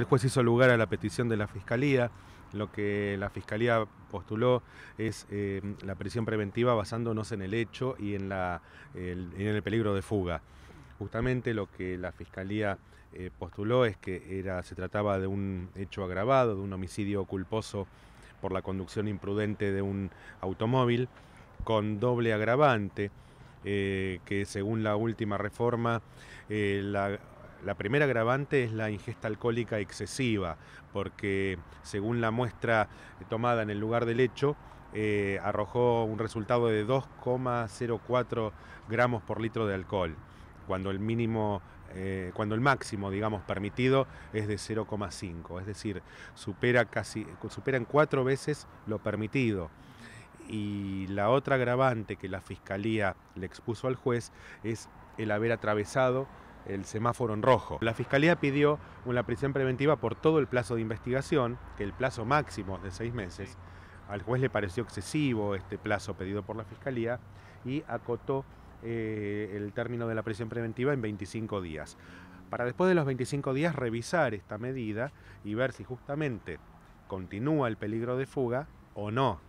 El juez hizo lugar a la petición de la Fiscalía. Lo que la Fiscalía postuló es eh, la prisión preventiva basándonos en el hecho y en, el, peligro de fuga. Justamente lo que la Fiscalía eh, postuló es que era, se trataba de un hecho agravado, de un homicidio culposo por la conducción imprudente de un automóvil con doble agravante, eh, que según la última reforma, la la primera agravante es la ingesta alcohólica excesiva, porque según la muestra tomada en el lugar del hecho, eh, arrojó un resultado de 2,04 gramos por litro de alcohol, cuando el mínimo, eh, cuando el máximo, digamos, permitido es de 0,5, es decir, supera casi, superan cuatro veces lo permitido. Y la otra agravante que la fiscalía le expuso al juez es el haber atravesado el semáforo en rojo. La Fiscalía pidió una prisión preventiva por todo el plazo de investigación, que el plazo máximo es de seis meses. Al juez le pareció excesivo este plazo pedido por la Fiscalía y acotó eh, el término de la prisión preventiva en 25 días. Para después de los 25 días revisar esta medida y ver si justamente continúa el peligro de fuga o no.